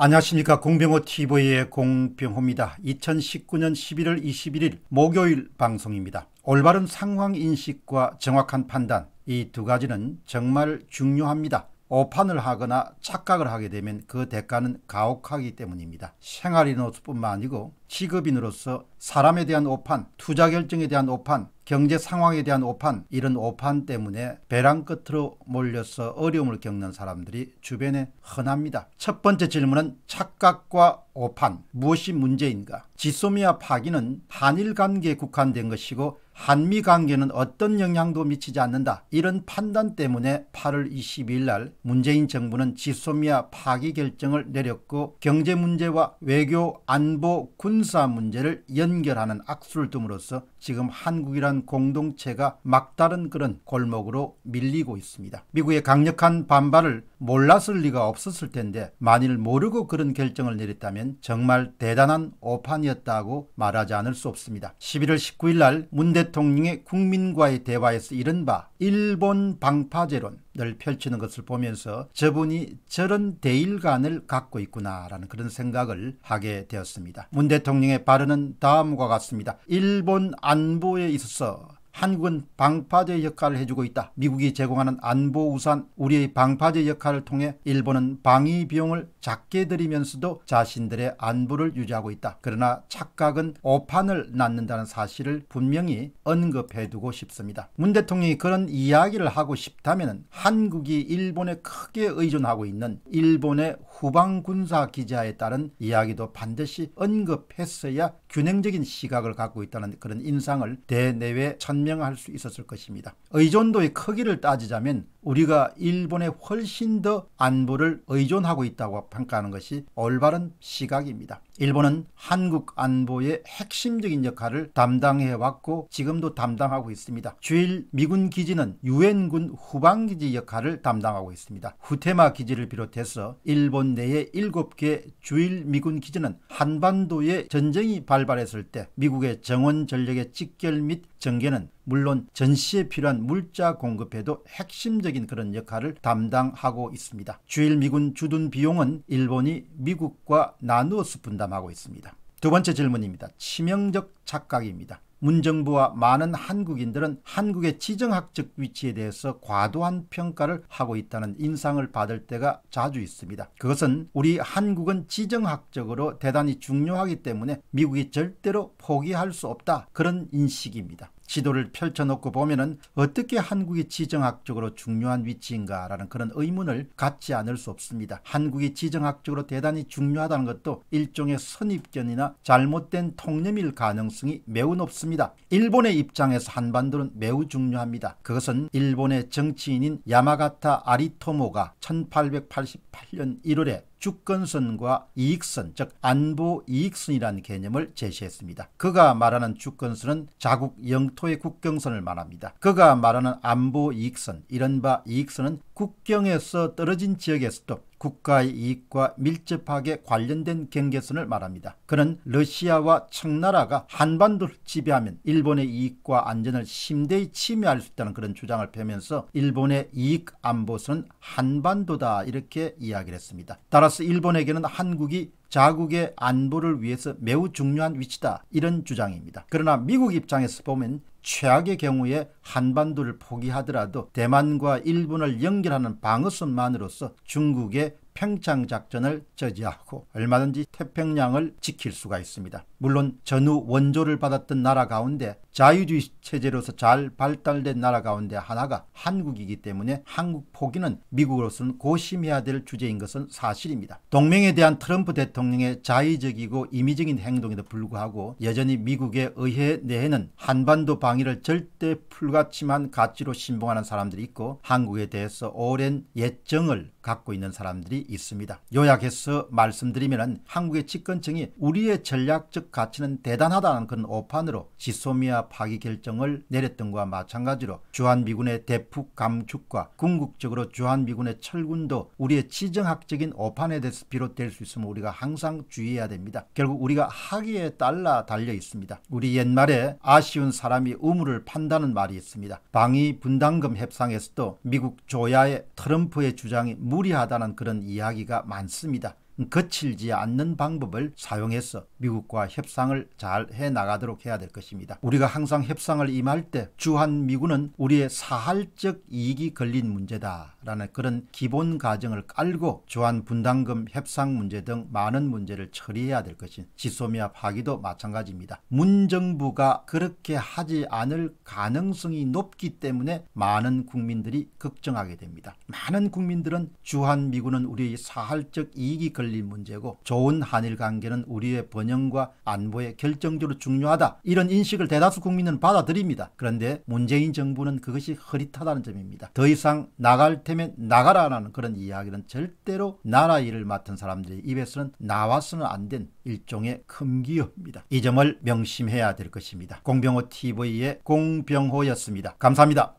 안녕하십니까 공병호 TV의 공병호입니다. 2019년 11월 21일 목요일 방송입니다. 올바른 상황 인식과 정확한 판단 이 두 가지는 정말 중요합니다. 오판을 하거나 착각을 하게 되면 그 대가는 가혹하기 때문입니다. 생활인으로서뿐만 아니고 직업인으로서 사람에 대한 오판, 투자 결정에 대한 오판, 경제 상황에 대한 오판 이런 오판 때문에 배랑 끝으로 몰려서 어려움을 겪는 사람들이 주변에 흔합니다. 첫 번째 질문은 착각과 오판 무엇이 문제인가? 지소미아 파기는 한일 관계에 국한된 것이고 한미 관계는 어떤 영향도 미치지 않는다. 이런 판단 때문에 8월 22일 날 문재인 정부는 지소미아 파기 결정을 내렸고 경제 문제와 외교, 안보, 군사 문제를 연결하는 악수를 둠으로써 지금 한국이란 공동체가 막다른 그런 골목으로 밀리고 있습니다. 미국의 강력한 반발을 몰랐을 리가 없었을 텐데 만일 모르고 그런 결정을 내렸다면 정말 대단한 오판이었다고 말하지 않을 수 없습니다. 11월 19일 날 문대 통령 대통령의 국민과의 대화에서 이른바 일본 방파제론을 펼치는 것을 보면서 저분이 저런 대일관을 갖고 있구나라는 그런 생각을 하게 되었습니다. 문 대통령의 발언은 다음과 같습니다. 일본 안보에 있어서 한국은 방파제 역할을 해주고 있다. 미국이 제공하는 안보 우산, 우리의 방파제 역할을 통해 일본은 방위 비용을 작게 들이면서도 자신들의 안부를 유지하고 있다. 그러나 착각은 오판을 낳는다는 사실을 분명히 언급해두고 싶습니다. 문 대통령이 그런 이야기를 하고 싶다면 한국이 일본에 크게 의존하고 있는 일본의 후방 군사 기자에 따른 이야기도 반드시 언급했어야 균형적인 시각을 갖고 있다는 그런 인상을 대내외 천명할 수 있었을 것입니다. 의존도의 크기를 따지자면 우리가 일본에 훨씬 더 안보를 의존하고 있다고 평가하는 것이 올바른 시각입니다. 일본은 한국 안보의 핵심적인 역할을 담당해왔고 지금도 담당하고 있습니다. 주일 미군 기지는 유엔군 후방기지 역할을 담당하고 있습니다. 후테마 기지를 비롯해서 일본 내에 7개 주일 미군 기지는 한반도에 전쟁이 발발했을 때 미국의 정원 전력의 직결 및 전개는 물론 전시에 필요한 물자 공급에도 핵심적인 중심적인 그런 역할을 담당하고 있습니다. 주일 미군 주둔 비용은 일본이 미국과 나누어서 분담하고 있습니다. 두 번째 질문입니다. 치명적 착각입니다. 문정부와 많은 한국인들은 한국의 지정학적 위치에 대해서 과도한 평가를 하고 있다는 인상을 받을 때가 자주 있습니다. 그것은 우리 한국은 지정학적으로 대단히 중요하기 때문에 미국이 절대로 포기할 수 없다 그런 인식입니다. 지도를 펼쳐놓고 보면은 어떻게 한국이 지정학적으로 중요한 위치인가라는 그런 의문을 갖지 않을 수 없습니다. 한국이 지정학적으로 대단히 중요하다는 것도 일종의 선입견이나 잘못된 통념일 가능성이 매우 높습니다. 일본의 입장에서 한반도는 매우 중요합니다. 그것은 일본의 정치인인 야마가타 아리토모가 1888년 1월에 주권선과 이익선 즉 안보 이익선이라는 개념을 제시했습니다. 그가 말하는 주권선은 자국 영토의 국경선을 말합니다. 그가 말하는 안보 이익선 이른바 이익선은 국경에서 떨어진 지역에서도 국가의 이익과 밀접하게 관련된 경계선을 말합니다. 그는 러시아와 청나라가 한반도를 지배하면 일본의 이익과 안전을 심대히 침해할 수 있다는 그런 주장을 펴면서 일본의 이익 안보선 한반도다 이렇게 이야기를 했습니다. 따라서 일본에게는 한국이 자국의 안보를 위해서 매우 중요한 위치다 이런 주장입니다. 그러나 미국 입장에서 보면 최악의 경우에 한반도를 포기하더라도 대만과 일본을 연결하는 방어선만으로서 중국의 평창 작전을 저지하고 얼마든지 태평양을 지킬 수가 있습니다. 물론 전후 원조를 받았던 나라 가운데 자유주의 체제로서 잘 발달된 나라 가운데 하나가 한국이기 때문에 한국 포기는 미국으로서는 고심해야 될 주제인 것은 사실입니다. 동맹에 대한 트럼프 대통령의 자의적이고 임의적인 행동에도 불구하고 여전히 미국의 의회 내에는 한반도 방위를 절대 풀같이만 가치로 신봉하는 사람들이 있고 한국에 대해서 오랜 예정을 갖고 있는 사람들이 있습니다. 요약해서 말씀드리면 한국의 집권층이 우리의 전략적 가치는 대단하다는 그런 오판으로 지소미아 파기 결정을 내렸던 것과 마찬가지로 주한미군의 대폭 감축과 궁극적으로 주한미군의 철군도 우리의 지정학적인 오판에 대해서 비롯될 수 있으면 우리가 항상 주의해야 됩니다. 결국 우리가 하기에 달라 달려 있습니다. 우리 옛말에 아쉬운 사람이 우물을 판다는 말이 있습니다. 방위 분담금 협상에서도 미국 조야의 트럼프의 주장이 무리하다는 그런 이야기 이야기가 많습니다. 거칠지 않는 방법을 사용해서 미국과 협상을 잘 해나가도록 해야 될 것입니다. 우리가 항상 협상을 임할 때 주한미군은 우리의 사활적 이익이 걸린 문제다. 라는 그런 기본 가정을 깔고 주한 분담금 협상 문제 등 많은 문제를 처리해야 될 것인 지소미아 파기도 마찬가지입니다. 문정부가 그렇게 하지 않을 가능성이 높기 때문에 많은 국민들이 걱정하게 됩니다. 많은 국민들은 주한 미군은 우리의 사활적 이익이 걸린 문제고 좋은 한일 관계는 우리의 번영과 안보에 결정적으로 중요하다. 이런 인식을 대다수 국민은 받아들입니다. 그런데 문재인 정부는 그것이 흐릿하다는 점입니다. 더 이상 나갈 템 때문 나가라라는 그런 이야기는 절대로 나라 일을 맡은 사람들의 입에서는 나와서는 안 된 일종의 금기어입니다. 이 점을 명심해야 될 것입니다. 공병호 TV의 공병호였습니다. 감사합니다.